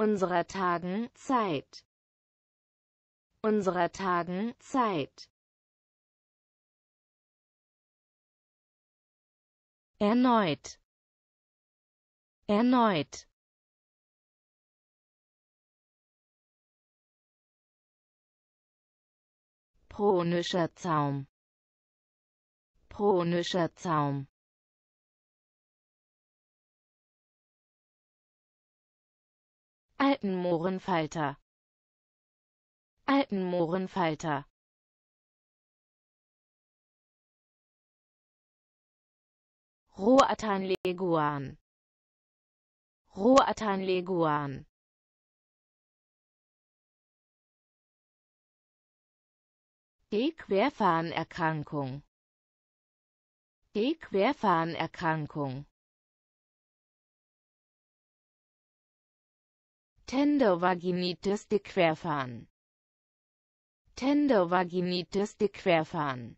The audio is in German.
unserer Tagen Zeit unserer Tagen Zeit erneut erneut Pronischer Zaum Pronischer Zaum Alten Mohrenfalter Alten Mohrenfalter Roatan Leguan Roatan Leguan Die querfahrenerkrankung Die querfahrenerkrankung Tendovaginitis de Querfahren. Tendovaginitis de Querfahren.